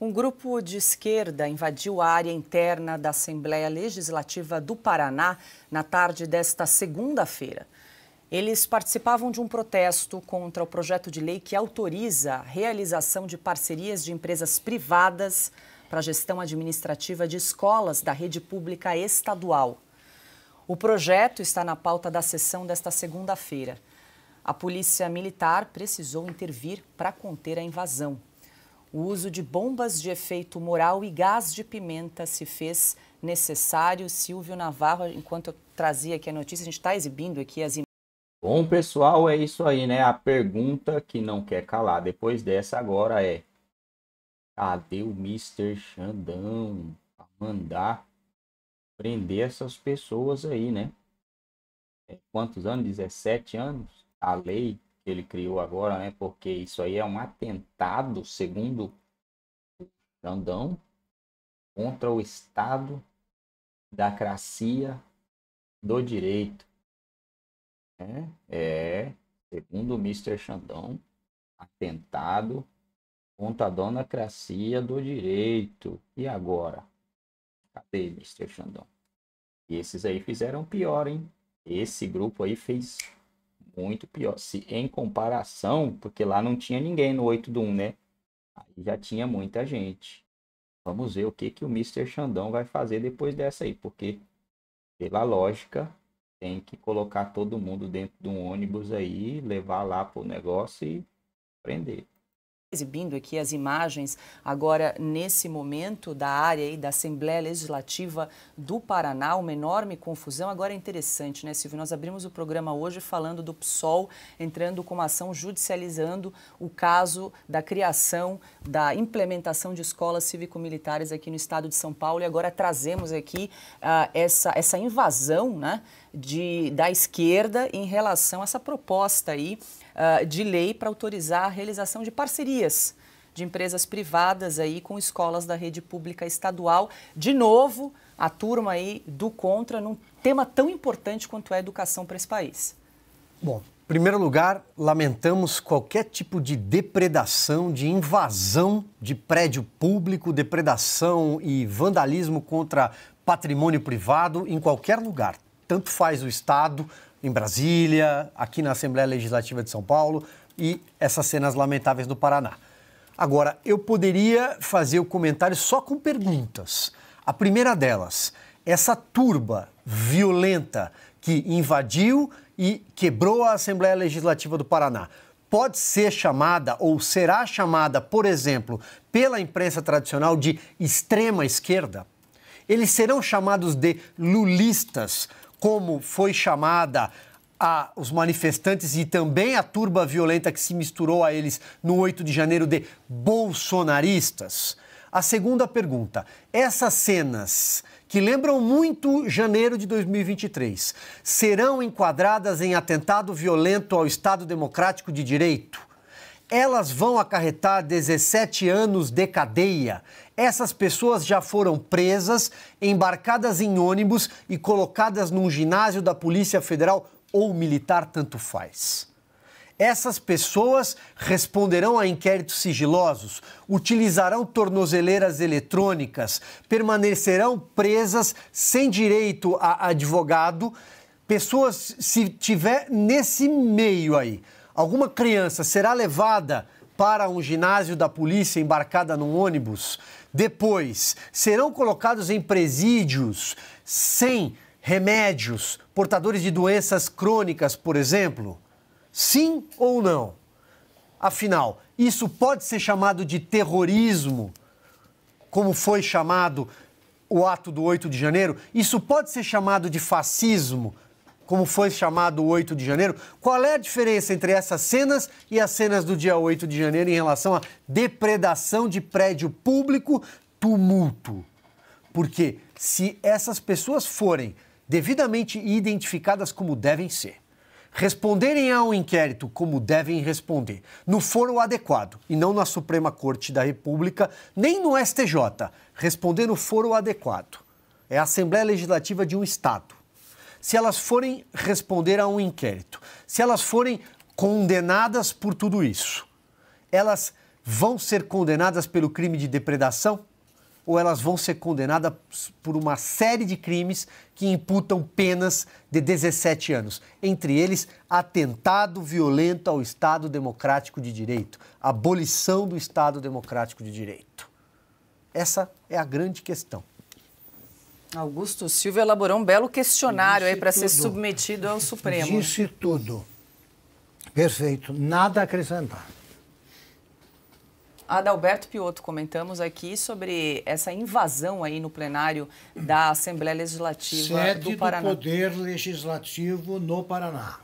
Um grupo de esquerda invadiu a área interna da Assembleia Legislativa do Paraná na tarde desta segunda-feira. Eles participavam de um protesto contra o projeto de lei que autoriza a realização de parcerias de empresas privadas para a gestão administrativa de escolas da rede pública estadual. O projeto está na pauta da sessão desta segunda-feira. A polícia militar precisou intervir para conter a invasão o uso de bombas de efeito moral e gás de pimenta se fez necessário. Silvio Navarro, enquanto eu trazia aqui a notícia, a gente está exibindo aqui as imagens. Bom, pessoal, é isso aí, né? A pergunta que não quer calar depois dessa agora é: cadê o Mr. Xandão a mandar prender essas pessoas aí, né? É quantos anos? 17 anos? A lei ele criou agora, né? Porque isso aí é um atentado, segundo Brandão, contra o Estado da cracia do direito. É, é segundo o Mr. Xandão, atentado contra a dona cracia do direito. E agora? Cadê, Mr. Xandão? E esses aí fizeram pior, hein? Esse grupo aí fez muito pior. Se em comparação, porque lá não tinha ninguém no 8 do 1, né? Aí já tinha muita gente. Vamos ver o que, que o Mr. Xandão vai fazer depois dessa aí, porque pela lógica tem que colocar todo mundo dentro de um ônibus aí, levar lá pro negócio e prender exibindo aqui as imagens agora nesse momento da área da Assembleia Legislativa do Paraná, uma enorme confusão. Agora é interessante, né, Silvio? Nós abrimos o programa hoje falando do PSOL entrando com uma ação judicializando o caso da criação, da implementação de escolas cívico-militares aqui no estado de São Paulo e agora trazemos aqui uh, essa, essa invasão, né? De, da esquerda em relação a essa proposta aí ah, de lei para autorizar a realização de parcerias de empresas privadas aí com escolas da rede pública estadual. De novo, a turma aí do contra num tema tão importante quanto é a educação para esse país. Bom, em primeiro lugar, lamentamos qualquer tipo de depredação, de invasão de prédio público, depredação e vandalismo contra patrimônio privado em qualquer lugar. Tanto faz o Estado em Brasília, aqui na Assembleia Legislativa de São Paulo e essas cenas lamentáveis do Paraná. Agora, eu poderia fazer o comentário só com perguntas. A primeira delas, essa turba violenta que invadiu e quebrou a Assembleia Legislativa do Paraná pode ser chamada ou será chamada, por exemplo, pela imprensa tradicional de extrema esquerda? Eles serão chamados de lulistas como foi chamada a os manifestantes e também a turba violenta que se misturou a eles no 8 de janeiro de bolsonaristas? A segunda pergunta: essas cenas que lembram muito janeiro de 2023 serão enquadradas em atentado violento ao Estado Democrático de Direito? Elas vão acarretar 17 anos de cadeia? Essas pessoas já foram presas, embarcadas em ônibus e colocadas num ginásio da Polícia Federal ou militar, tanto faz. Essas pessoas responderão a inquéritos sigilosos, utilizarão tornozeleiras eletrônicas, permanecerão presas sem direito a advogado. Pessoas, se tiver nesse meio aí, alguma criança será levada para um ginásio da polícia embarcada num ônibus, depois, serão colocados em presídios sem remédios portadores de doenças crônicas, por exemplo? Sim ou não? Afinal, isso pode ser chamado de terrorismo, como foi chamado o ato do 8 de janeiro? Isso pode ser chamado de fascismo? como foi chamado o 8 de janeiro. Qual é a diferença entre essas cenas e as cenas do dia 8 de janeiro em relação à depredação de prédio público, tumulto? Porque se essas pessoas forem devidamente identificadas como devem ser, responderem a um inquérito como devem responder, no foro adequado e não na Suprema Corte da República, nem no STJ, responder no foro adequado. É a Assembleia Legislativa de um Estado se elas forem responder a um inquérito, se elas forem condenadas por tudo isso, elas vão ser condenadas pelo crime de depredação? Ou elas vão ser condenadas por uma série de crimes que imputam penas de 17 anos, entre eles atentado violento ao Estado Democrático de Direito, abolição do Estado Democrático de Direito? Essa é a grande questão. Augusto Silva elaborou um belo questionário aí para ser submetido ao Supremo. Disse tudo. Perfeito. Nada a acrescentar. Adalberto Piotto, comentamos aqui sobre essa invasão aí no plenário da Assembleia Legislativa Sede do Paraná. Sede Do Poder Legislativo no Paraná.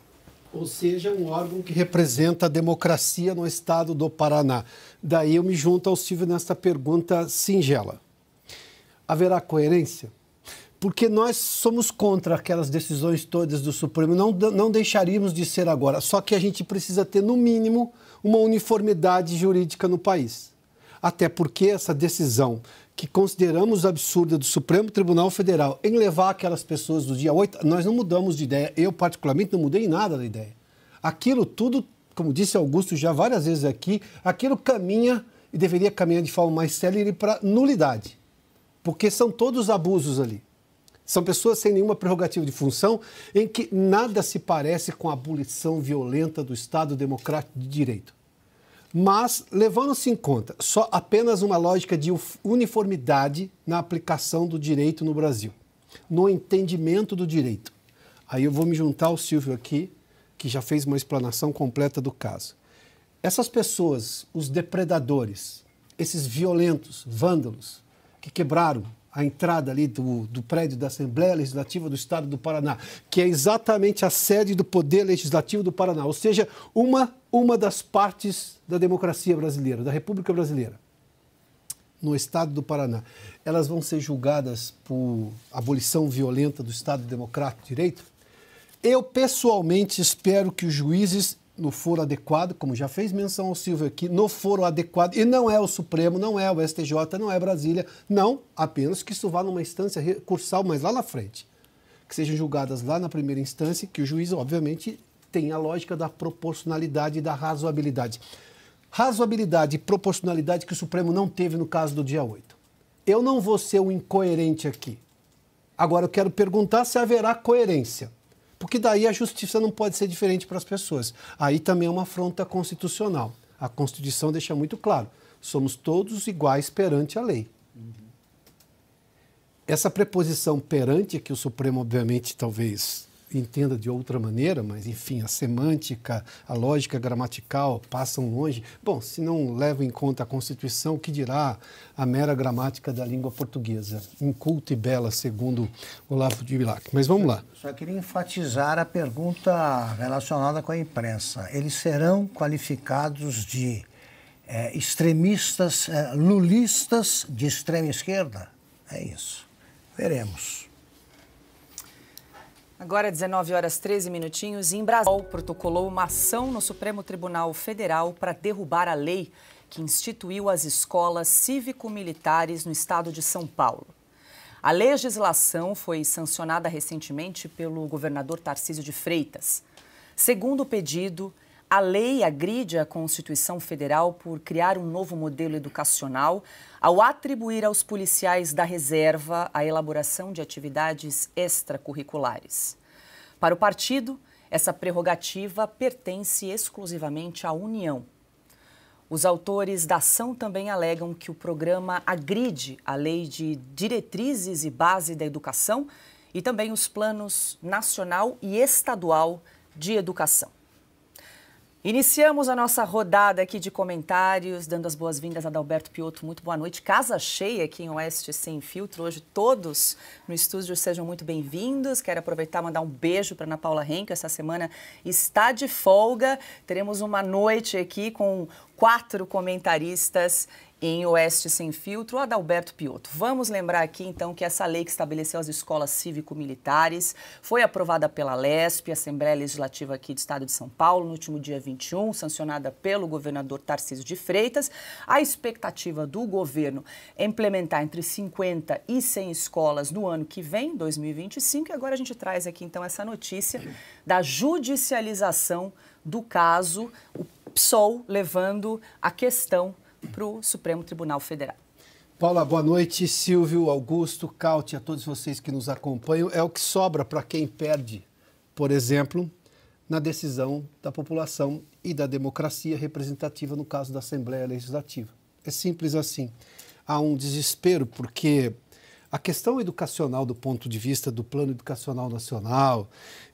Ou seja, um órgão que representa a democracia no estado do Paraná. Daí eu me junto ao Silvio nesta pergunta singela. Haverá coerência? porque nós somos contra aquelas decisões todas do Supremo, não, não deixaríamos de ser agora. Só que a gente precisa ter, no mínimo, uma uniformidade jurídica no país. Até porque essa decisão que consideramos absurda do Supremo Tribunal Federal em levar aquelas pessoas do dia 8, nós não mudamos de ideia. Eu, particularmente, não mudei nada da ideia. Aquilo tudo, como disse Augusto já várias vezes aqui, aquilo caminha e deveria caminhar de forma mais célere para nulidade. Porque são todos abusos ali. São pessoas sem nenhuma prerrogativa de função, em que nada se parece com a abolição violenta do Estado democrático de direito. Mas, levando-se em conta só apenas uma lógica de uniformidade na aplicação do direito no Brasil, no entendimento do direito. Aí eu vou me juntar ao Silvio aqui, que já fez uma explanação completa do caso. Essas pessoas, os depredadores, esses violentos, vândalos, que quebraram, a entrada ali do, do prédio da Assembleia Legislativa do Estado do Paraná, que é exatamente a sede do Poder Legislativo do Paraná, ou seja, uma, uma das partes da democracia brasileira, da República Brasileira, no Estado do Paraná. Elas vão ser julgadas por abolição violenta do Estado Democrático de Direito? Eu, pessoalmente, espero que os juízes no foro adequado, como já fez menção ao Silvio aqui, no foro adequado, e não é o Supremo, não é o STJ, não é Brasília, não, apenas que isso vá numa instância recursal, mas lá na frente, que sejam julgadas lá na primeira instância, que o juiz, obviamente, tem a lógica da proporcionalidade e da razoabilidade. Razoabilidade e proporcionalidade que o Supremo não teve no caso do dia 8. Eu não vou ser um incoerente aqui. Agora eu quero perguntar se haverá coerência. Porque daí a justiça não pode ser diferente para as pessoas. Aí também é uma afronta constitucional. A Constituição deixa muito claro: somos todos iguais perante a lei. Essa preposição perante, que o Supremo, obviamente, talvez entenda de outra maneira, mas enfim, a semântica, a lógica gramatical passam longe. Bom, se não leva em conta a Constituição, o que dirá a mera gramática da língua portuguesa? Inculta e bela, segundo Olavo de Bilac. Mas vamos lá. Só queria enfatizar a pergunta relacionada com a imprensa. Eles serão qualificados de é, extremistas, é, lulistas de extrema esquerda? É isso. Veremos. Agora, 19 horas 13 minutinhos, em Brasília, protocolou uma ação no Supremo Tribunal Federal para derrubar a lei que instituiu as escolas cívico-militares no estado de São Paulo. A legislação foi sancionada recentemente pelo governador Tarcísio de Freitas. Segundo o pedido, a lei agride a Constituição Federal por criar um novo modelo educacional ao atribuir aos policiais da reserva a elaboração de atividades extracurriculares. Para o partido, essa prerrogativa pertence exclusivamente à União. Os autores da ação também alegam que o programa agride a Lei de Diretrizes e Base da Educação e também os planos nacional e estadual de educação. Iniciamos a nossa rodada aqui de comentários, dando as boas-vindas a Adalberto Piotto. Muito boa noite. Casa cheia aqui em Oeste Sem Filtro. Hoje todos no estúdio sejam muito bem-vindos. Quero aproveitar e mandar um beijo para Ana Paula Henke. Essa semana está de folga. Teremos uma noite aqui com quatro comentaristas em Oeste Sem Filtro, Adalberto Piotto. Vamos lembrar aqui, então, que essa lei que estabeleceu as escolas cívico-militares foi aprovada pela LESP, Assembleia Legislativa aqui do Estado de São Paulo, no último dia 21, sancionada pelo governador Tarcísio de Freitas. A expectativa do governo é implementar entre 50 e 100 escolas no ano que vem, 2025, e agora a gente traz aqui, então, essa notícia da judicialização do caso, o PSOL levando a questão para o Supremo Tribunal Federal. Paula, boa noite. Silvio, Augusto, Caute, a todos vocês que nos acompanham. É o que sobra para quem perde, por exemplo, na decisão da população e da democracia representativa, no caso da Assembleia Legislativa. É simples assim. Há um desespero, porque a questão educacional, do ponto de vista do Plano Educacional Nacional,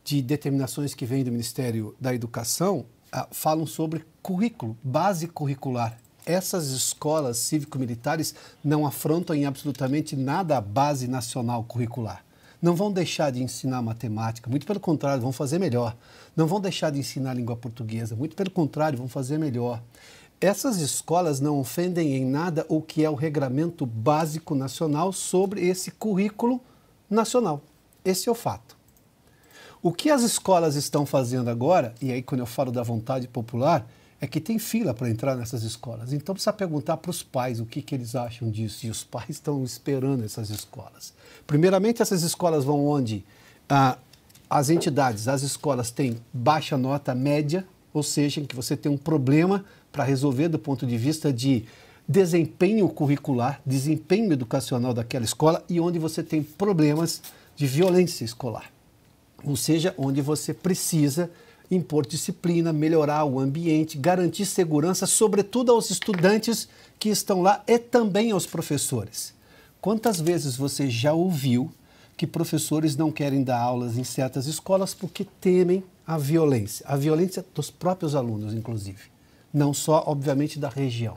de determinações que vêm do Ministério da Educação, ah, falam sobre currículo, base curricular essas escolas cívico-militares não afrontam em absolutamente nada a base nacional curricular. Não vão deixar de ensinar matemática, muito pelo contrário, vão fazer melhor. Não vão deixar de ensinar língua portuguesa, muito pelo contrário, vão fazer melhor. Essas escolas não ofendem em nada o que é o regramento básico nacional sobre esse currículo nacional. Esse é o fato. O que as escolas estão fazendo agora, e aí quando eu falo da vontade popular, é que tem fila para entrar nessas escolas. Então precisa perguntar para os pais o que, que eles acham disso. E os pais estão esperando essas escolas. Primeiramente, essas escolas vão onde ah, as entidades, as escolas têm baixa nota média, ou seja, em que você tem um problema para resolver do ponto de vista de desempenho curricular, desempenho educacional daquela escola e onde você tem problemas de violência escolar. Ou seja, onde você precisa impor disciplina, melhorar o ambiente, garantir segurança, sobretudo aos estudantes que estão lá e também aos professores. Quantas vezes você já ouviu que professores não querem dar aulas em certas escolas porque temem a violência, a violência dos próprios alunos, inclusive, não só, obviamente, da região.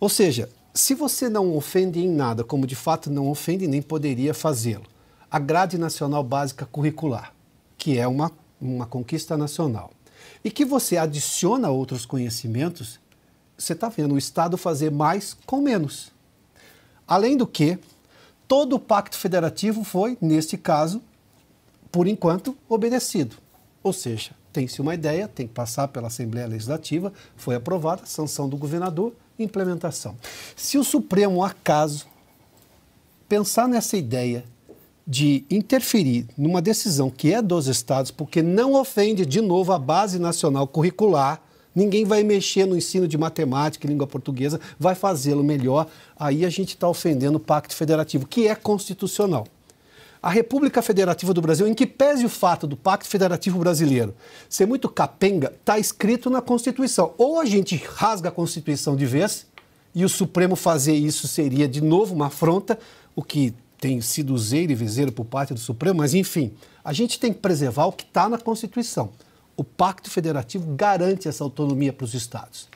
Ou seja, se você não ofende em nada, como de fato não ofende nem poderia fazê-lo, a grade nacional básica curricular, que é uma uma conquista nacional, e que você adiciona outros conhecimentos, você está vendo o Estado fazer mais com menos. Além do que, todo o pacto federativo foi, neste caso, por enquanto, obedecido. Ou seja, tem-se uma ideia, tem que passar pela Assembleia Legislativa, foi aprovada, sanção do governador, implementação. Se o Supremo, acaso, pensar nessa ideia de interferir numa decisão que é dos estados, porque não ofende de novo a base nacional curricular. Ninguém vai mexer no ensino de matemática e língua portuguesa, vai fazê-lo melhor. Aí a gente está ofendendo o Pacto Federativo, que é constitucional. A República Federativa do Brasil, em que pese o fato do Pacto Federativo Brasileiro ser muito capenga, está escrito na Constituição. Ou a gente rasga a Constituição de vez, e o Supremo fazer isso seria de novo uma afronta, o que tem sido zeiro e viseiro por parte do Supremo, mas enfim, a gente tem que preservar o que está na Constituição. O Pacto Federativo garante essa autonomia para os estados.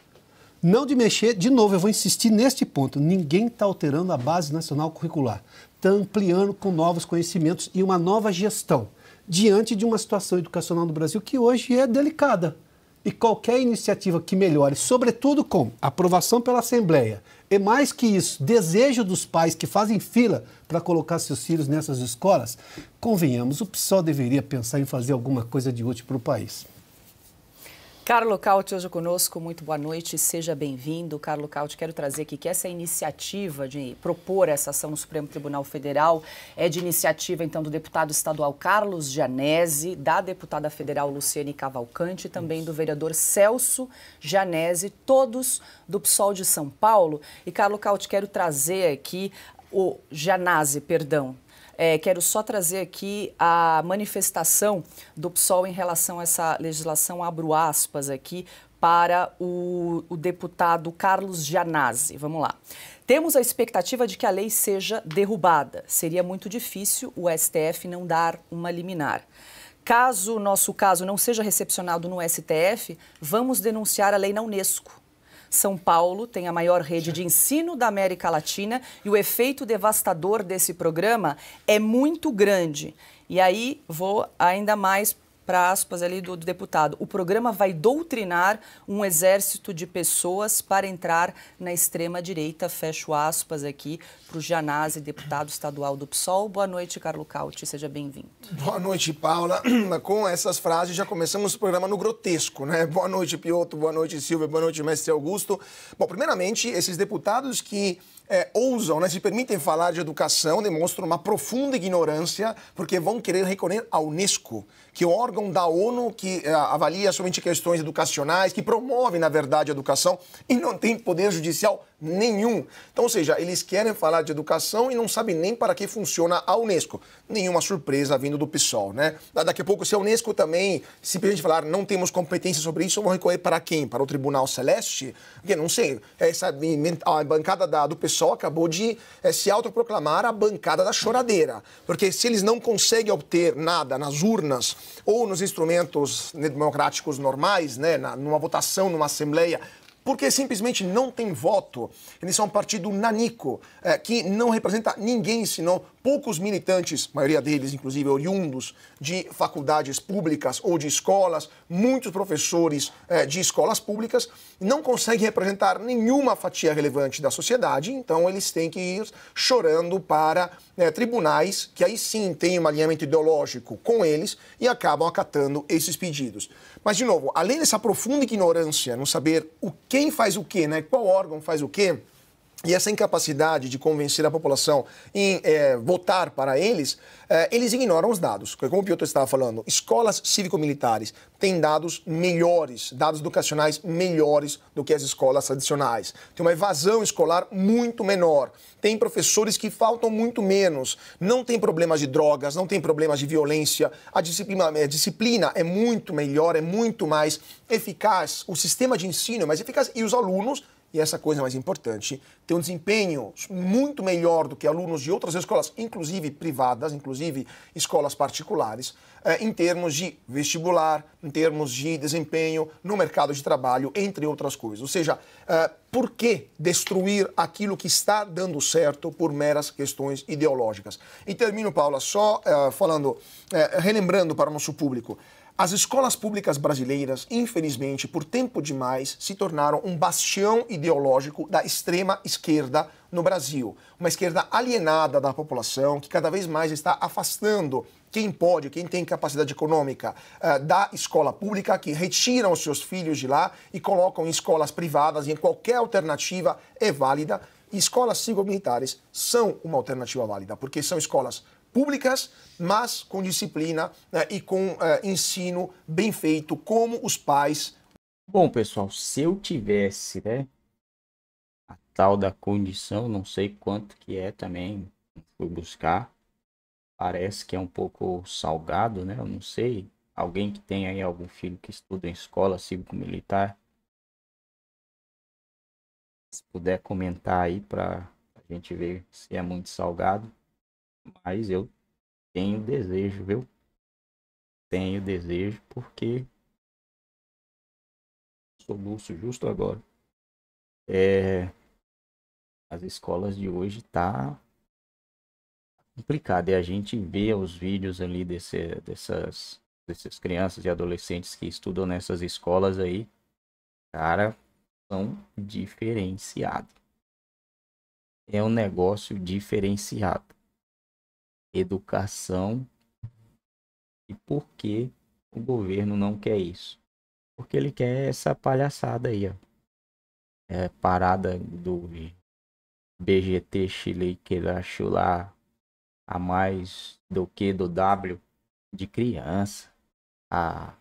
Não de mexer, de novo, eu vou insistir neste ponto: ninguém está alterando a base nacional curricular. Está ampliando com novos conhecimentos e uma nova gestão, diante de uma situação educacional no Brasil que hoje é delicada. E qualquer iniciativa que melhore, sobretudo com aprovação pela Assembleia, e mais que isso, desejo dos pais que fazem fila para colocar seus filhos nessas escolas, convenhamos, o PSOL deveria pensar em fazer alguma coisa de útil para o país. Carlo Cauti hoje conosco, muito boa noite, seja bem-vindo. Carlo Cauti, quero trazer aqui que essa iniciativa de propor essa ação no Supremo Tribunal Federal é de iniciativa, então, do deputado estadual Carlos Janese, da deputada federal Luciane Cavalcante e também do vereador Celso Janese, todos do PSOL de São Paulo. E, Carlo Cauti, quero trazer aqui o Janese, perdão, é, quero só trazer aqui a manifestação do PSOL em relação a essa legislação, abro aspas aqui, para o, o deputado Carlos Gianazzi. Vamos lá. Temos a expectativa de que a lei seja derrubada. Seria muito difícil o STF não dar uma liminar. Caso o nosso caso não seja recepcionado no STF, vamos denunciar a lei na Unesco. São Paulo tem a maior rede de ensino da América Latina e o efeito devastador desse programa é muito grande. E aí vou ainda mais para aspas ali do, do, deputado, o programa vai doutrinar um exército de pessoas para entrar na extrema-direita, fecho aspas aqui para o Janazzi, deputado estadual do PSOL. Boa noite, Carlo Cauti, seja bem-vindo. Boa noite, Paula. Com essas frases já começamos o programa no grotesco, né? Boa noite, Pioto, boa noite, Silvia, boa noite, mestre Augusto. Bom, primeiramente, esses deputados que é, ousam, né, se permitem falar de educação, demonstram uma profunda ignorância, porque vão querer recorrer à Unesco, que é o órgão da ONU que é, avalia somente questões educacionais, que promove, na verdade, a educação e não tem poder judicial nenhum. Então, ou seja, eles querem falar de educação e não sabem nem para que funciona a Unesco. Nenhuma surpresa vindo do PSOL, né? Ah, daqui a pouco, se a Unesco também simplesmente falar não temos competência sobre isso, vão recorrer para quem? Para o Tribunal Celeste? Porque, não sei, essa, a bancada da, do PSOL acabou de é, se autoproclamar a bancada da choradeira. Porque se eles não conseguem obter nada nas urnas ou nos instrumentos democráticos normais, né, na, numa votação, numa assembleia, porque simplesmente não tem voto. Eles são um partido nanico, é, que não representa ninguém, senão poucos militantes, maioria deles, inclusive, oriundos de faculdades públicas ou de escolas, muitos professores é, de escolas públicas, não conseguem representar nenhuma fatia relevante da sociedade, então eles têm que ir chorando para é, tribunais que aí sim têm um alinhamento ideológico com eles e acabam acatando esses pedidos. Mas, de novo, além dessa profunda ignorância, não saber o quem faz o quê, né? Qual órgão faz o quê, e essa incapacidade de convencer a população em é, votar para eles, é, eles ignoram os dados. como o Piotr estava falando, escolas cívico-militares têm dados melhores, dados educacionais melhores do que as escolas tradicionais. Tem uma evasão escolar muito menor. Tem professores que faltam muito menos. Não tem problemas de drogas, não tem problemas de violência. A disciplina, a é, disciplina é muito melhor, é muito mais eficaz. O sistema de ensino é mais eficaz e os alunos e essa coisa é mais importante, tem um desempenho muito melhor do que alunos de outras escolas, inclusive privadas, inclusive escolas particulares, eh, em termos de vestibular, em termos de desempenho no mercado de trabalho, entre outras coisas. Ou seja, eh, por que destruir aquilo que está dando certo por meras questões ideológicas? E termino, Paula, só eh, falando, relembrando para o nosso público. As escolas públicas brasileiras, infelizmente, por tempo demais, se tornaram um bastião ideológico da extrema esquerda no Brasil. Uma esquerda alienada da população, que cada vez mais está afastando quem pode, quem tem capacidade econômica eh, da escola pública, que retiram os seus filhos de lá e colocam em escolas privadas, e em qualquer alternativa é válida. E escolas civil-militares são uma alternativa válida, porque são escolas públicas, mas com disciplina né, e com uh, ensino bem feito, como os pais. Bom, pessoal, se eu tivesse, né, a tal da condição, não sei quanto que é também, fui buscar, parece que é um pouco salgado, né, eu não sei, alguém que tem aí algum filho que estuda em escola cívico-militar, se puder comentar aí para a gente ver se é muito salgado. Mas eu tenho desejo, viu? Tenho desejo porque soluço justo agora. É, as escolas de hoje tá complicado. E é a gente vê os vídeos ali desse, dessas, dessas crianças e adolescentes que estudam nessas escolas aí. Cara, são diferenciados. É um negócio diferenciado educação e por que o governo não quer isso. Porque ele quer essa palhaçada aí, ó. É, parada do BGT Chile que ele achou lá a mais do que do W de criança. A...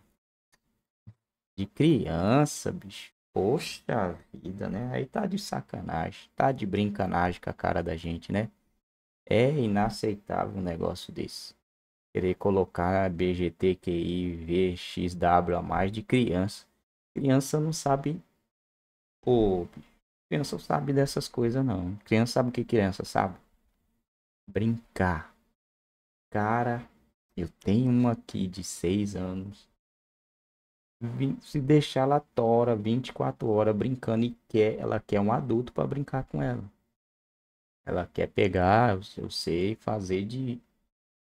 De criança, bicho. Poxa vida, né? Aí tá de sacanagem, tá de brincanagem com a cara da gente, né? É inaceitável um negócio desse. Querer colocar BGTQI, VXW a mais de criança. Criança não sabe. Pô, criança não sabe dessas coisas, não. Criança sabe o que criança sabe? Brincar. Cara, eu tenho uma aqui de 6 anos. se deixar ela tora 24 horas brincando e quer, ela quer um adulto para brincar com ela. Ela quer pegar, eu, eu sei fazer de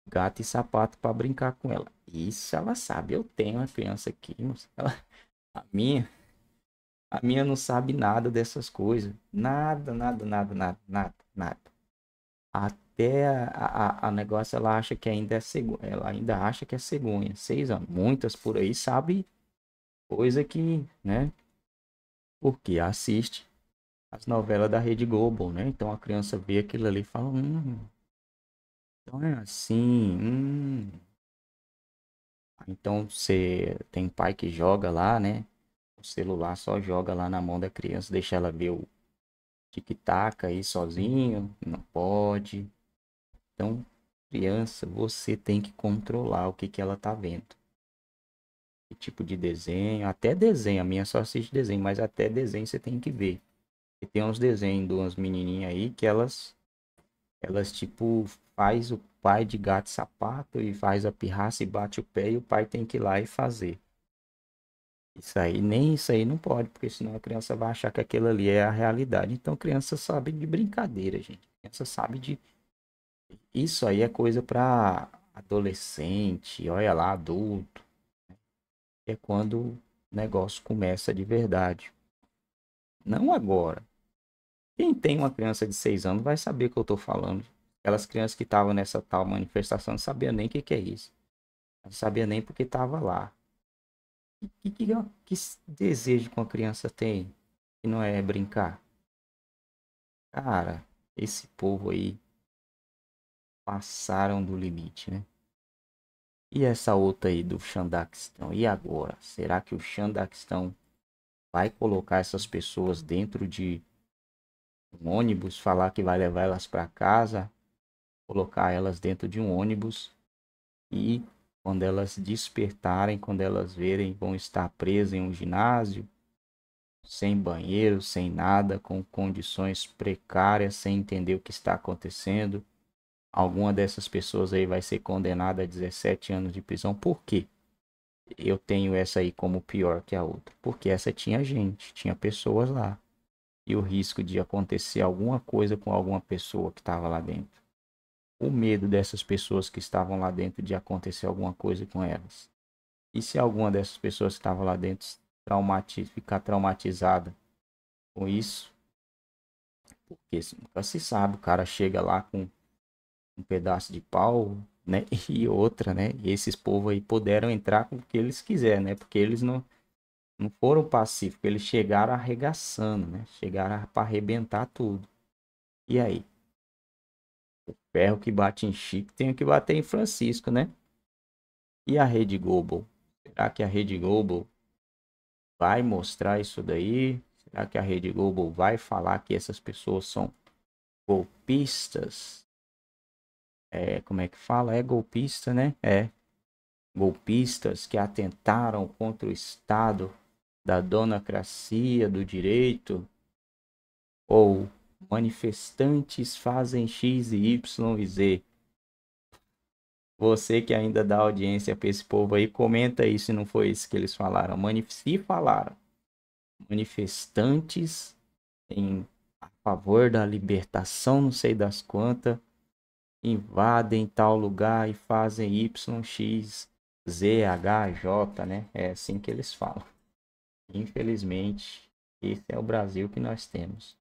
gato e sapato para brincar com ela. Isso ela sabe. Eu tenho uma criança aqui, ela, a minha, a minha não sabe nada dessas coisas, nada, nada, nada, nada, nada, nada. Até a, a, a negócio ela acha que ainda é cegonha, ela ainda acha que é cegonha. Seis anos, muitas por aí sabe coisa que, né? Porque assiste as novelas da Rede Globo, né? Então a criança vê aquilo ali e fala, hum, então é assim, hum. Então você tem pai que joga lá, né? O celular só joga lá na mão da criança, deixa ela ver o tic-tac aí sozinho, não pode. Então, criança, você tem que controlar o que, que ela tá vendo. Que tipo de desenho, até desenho, a minha só assiste desenho, mas até desenho você tem que ver tem uns desenhos de umas menininhas aí que elas, elas tipo, faz o pai de gato sapato e faz a pirraça e bate o pé e o pai tem que ir lá e fazer. Isso aí, nem isso aí não pode, porque senão a criança vai achar que aquilo ali é a realidade. Então criança sabe de brincadeira, gente. Criança sabe de. Isso aí é coisa para adolescente, olha lá, adulto. Né? É quando o negócio começa de verdade. Não agora. Quem tem uma criança de 6 anos vai saber o que eu estou falando. Aquelas crianças que estavam nessa tal manifestação não sabiam nem o que, que, é isso. Não sabia nem porque estava lá. Que, que, que desejo que uma criança tem que não é brincar? Cara, esse povo aí passaram do limite, né? E essa outra aí do Xandaquistão? E agora? Será que o Xandaquistão vai colocar essas pessoas dentro de um ônibus, falar que vai levar elas para casa, colocar elas dentro de um ônibus e quando elas despertarem, quando elas verem, vão estar presas em um ginásio, sem banheiro, sem nada, com condições precárias, sem entender o que está acontecendo. Alguma dessas pessoas aí vai ser condenada a 17 anos de prisão. Por quê? Eu tenho essa aí como pior que a outra. Porque essa tinha gente, tinha pessoas lá e o risco de acontecer alguma coisa com alguma pessoa que estava lá dentro. O medo dessas pessoas que estavam lá dentro de acontecer alguma coisa com elas. E se alguma dessas pessoas que estava lá dentro traumati ficar traumatizada com isso? Porque nunca se sabe, o cara chega lá com um pedaço de pau, né? E outra, né? E esses povos aí puderam entrar com o que eles quiserem, né? Porque eles não não foram pacíficos, eles chegaram arregaçando, né? Chegaram para arrebentar tudo. E aí? O ferro que bate em Chico tem que bater em Francisco, né? E a Rede Globo? Será que a Rede Globo vai mostrar isso daí? Será que a Rede Globo vai falar que essas pessoas são golpistas? É, como é que fala? É golpista, né? É. Golpistas que atentaram contra o Estado da donocracia do direito, ou manifestantes fazem X e Y e Z. Você que ainda dá audiência para esse povo aí, comenta aí se não foi isso que eles falaram. Manif se falaram. Manifestantes em a favor da libertação, não sei das quantas, invadem tal lugar e fazem Y, X, Z, H, J, né? É assim que eles falam. Infelizmente, esse é o Brasil que nós temos.